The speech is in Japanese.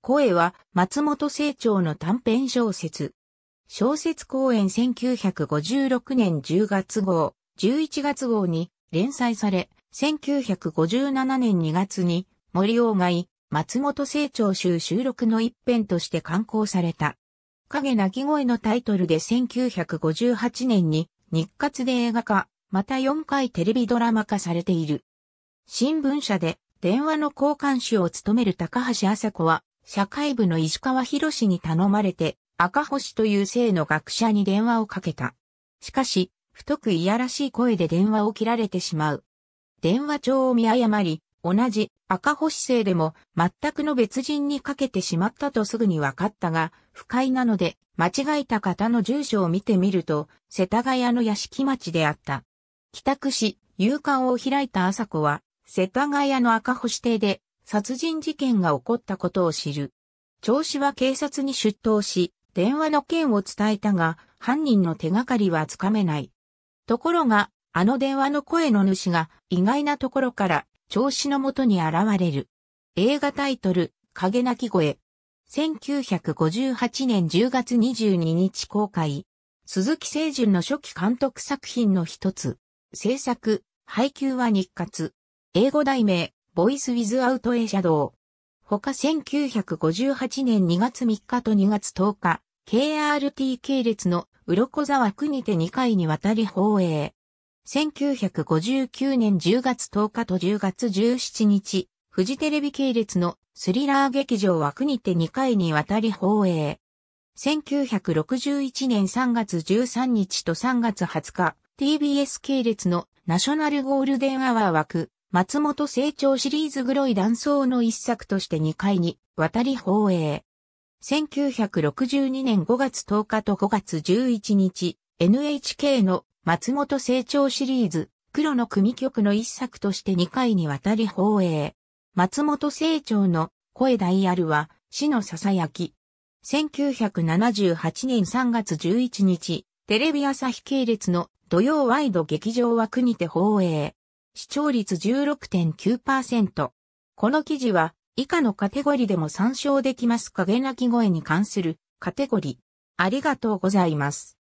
声は松本清張の短編小説。小説公演1956年10月号、11月号に連載され、1957年2月に森鴎外、松本清張集収録の一編として刊行された。影鳴き声のタイトルで1958年に日活で映画化、また4回テレビドラマ化されている。新聞社で電話の交換手を務める高橋麻子は、社会部の石川博士に頼まれて、赤星という姓の学者に電話をかけた。しかし、太くいやらしい声で電話を切られてしまう。電話帳を見誤り、同じ赤星姓でも全くの別人にかけてしまったとすぐに分かったが、不快なので、間違えた方の住所を見てみると、世田谷の屋敷町であった。帰宅し、夕刊を開いた朝子は、世田谷の赤星邸で殺人事件が起こったことを知る。調子は警察に出頭し、電話の件を伝えたが、犯人の手がかりはつかめない。ところが、あの電話の声の主が意外なところから調子のもとに現れる。映画タイトル、影泣き声。1958年10月22日公開。鈴木清純の初期監督作品の一つ。制作、配給は日活。英語題名、ボイス・ウィズ・アウト・エ・シャドウ。他1958年2月3日と2月10日、KRT 系列の鱗沢区にて2回にわたり放映。1959年10月10日と10月17日、フジテレビ系列のスリラー劇場はにて2回にわたり放映。1961年3月13日と3月20日、TBS 系列のナショナルゴールデンアワー枠、松本成長シリーズ黒い断層の一作として2回に渡り放映。1962年5月10日と5月11日、NHK の松本成長シリーズ黒の組曲の一作として2回に渡り放映。松本成長の声ダイヤルは死のささやき。1978年3月11日、テレビ朝日系列の土曜ワイド劇場は国て放映。視聴率16.9%。この記事は、以下のカテゴリでも参照できます影鳴き声に関するカテゴリ。ありがとうございます。